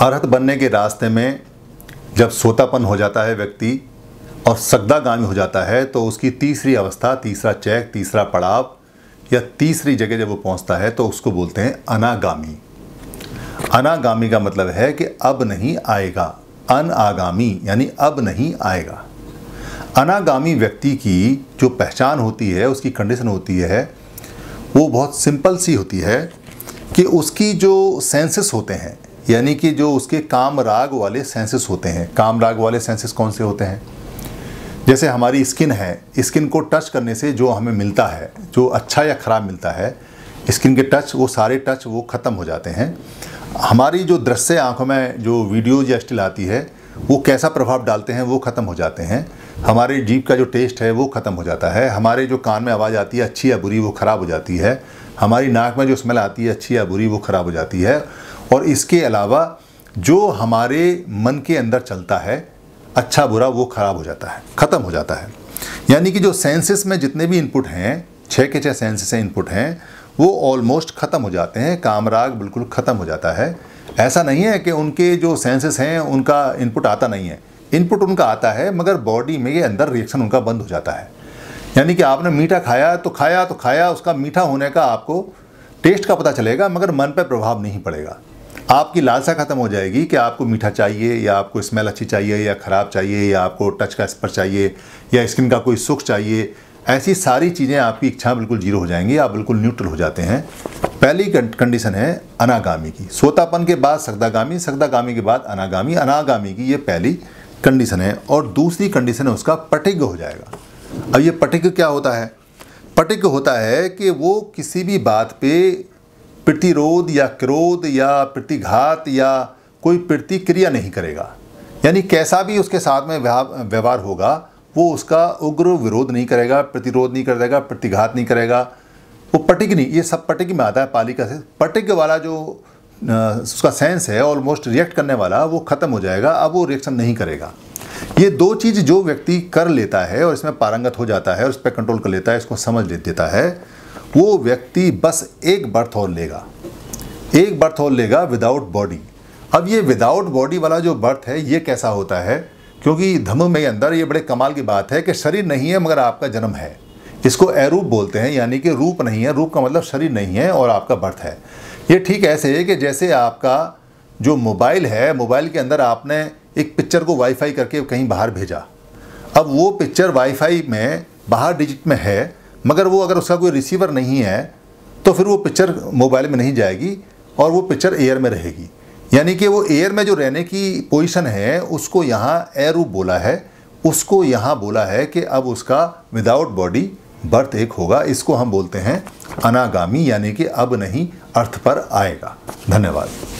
अर्हत बनने के रास्ते में जब सोतापन हो जाता है व्यक्ति और सगदागामी हो जाता है तो उसकी तीसरी अवस्था तीसरा चेक तीसरा पड़ाव या तीसरी जगह जब वो पहुंचता है तो उसको बोलते हैं अनागामी अनागामी का मतलब है कि अब नहीं आएगा अनागामी यानी अब नहीं आएगा अनागामी व्यक्ति की जो पहचान होती है उसकी कंडीशन होती है वो बहुत सिंपल सी होती है कि उसकी जो सेंसेस होते हैं यानी कि जो उसके काम राग वाले सेंसेस होते हैं काम राग वाले सेंसेस कौन से होते हैं जैसे हमारी स्किन है स्किन को टच करने से जो हमें मिलता है जो अच्छा या ख़राब मिलता है स्किन के टच वो सारे टच वो ख़त्म हो जाते हैं हमारी जो दृश्य आँखों में जो वीडियो या स्टिल आती है वो कैसा प्रभाव डालते हैं वो ख़त्म हो जाते हैं हमारे जीप का जो टेस्ट है वो ख़त्म हो जाता है हमारे जो कान में आवाज़ आती है अच्छी या बुरी वो ख़राब हो जाती है हमारी नाक में जो स्मेल आती है अच्छी या बुरी वो ख़राब हो जाती है और इसके अलावा जो हमारे मन के अंदर चलता है अच्छा बुरा वो ख़राब हो जाता है ख़त्म हो जाता है यानी कि जो सेंसेस में जितने भी इनपुट हैं छः के छः सेंसेस इनपुट हैं वो ऑलमोस्ट ख़त्म हो जाते हैं कामराग बिल्कुल ख़त्म हो जाता है ऐसा नहीं है कि उनके जो सेंसेस हैं उनका इनपुट आता नहीं है इनपुट उनका आता है मगर बॉडी में ये अंदर रिएक्शन उनका बंद हो जाता है यानी कि आपने मीठा खाया तो खाया तो खाया उसका मीठा होने का आपको टेस्ट का पता चलेगा मगर मन पर प्रभाव नहीं पड़ेगा आपकी लालसा ख़त्म हो जाएगी कि आपको मीठा चाहिए या आपको स्मेल अच्छी चाहिए या ख़राब चाहिए या आपको टच का स्पर्श चाहिए या स्किन का कोई सुख चाहिए ऐसी सारी चीज़ें आपकी इच्छा बिल्कुल जीरो हो जाएंगी आप बिल्कुल न्यूट्रल हो जाते हैं पहली कंडीशन है अनागामी की सोतापन के बाद सकदागामी सकदागामी के बाद अनागामी अनागामी की ये पहली कंडीशन है और दूसरी कंडीशन है उसका पटिग हो जाएगा अब ये पटिक क्या होता है पटिक होता है कि वो किसी भी बात पे प्रतिरोध या क्रोध या प्रतिघात या कोई प्रतिक्रिया नहीं करेगा यानी कैसा भी उसके साथ में व्यवहार होगा वो उसका उग्र विरोध नहीं करेगा प्रतिरोध नहीं करेगा प्रतिघात नहीं करेगा वो पटिक नहीं ये सब पटिक में आता है पालिका से पटिक वाला जो उसका सेंस है ऑलमोस्ट रिएक्ट करने वाला वो ख़त्म हो जाएगा अब वो रिएक्शन नहीं करेगा ये दो चीज़ जो व्यक्ति कर लेता है और इसमें पारंगत हो जाता है और इस पर कंट्रोल कर लेता है इसको समझ ले देता है वो व्यक्ति बस एक बर्थ और लेगा एक बर्थ और लेगा विदाउट बॉडी अब ये विदाउट बॉडी वाला जो बर्थ है ये कैसा होता है क्योंकि धम में अंदर ये बड़े कमाल की बात है कि शरीर नहीं है मगर आपका जन्म है इसको अरूप बोलते हैं यानी कि रूप नहीं है रूप का मतलब शरीर नहीं है और आपका बर्थ है ये ठीक ऐसे है कि जैसे आपका जो मोबाइल है मोबाइल के अंदर आपने एक पिक्चर को वाईफाई करके कहीं बाहर भेजा अब वो पिक्चर वाईफाई में बाहर डिजिट में है मगर वो अगर उसका कोई रिसीवर नहीं है तो फिर वो पिक्चर मोबाइल में नहीं जाएगी और वो पिक्चर एयर में रहेगी यानी कि वो एयर में जो रहने की पोजीशन है उसको यहाँ एरू बोला है उसको यहाँ बोला है कि अब उसका विदाउट बॉडी बर्थ एक होगा इसको हम बोलते हैं अनागामी यानी कि अब नहीं अर्थ पर आएगा धन्यवाद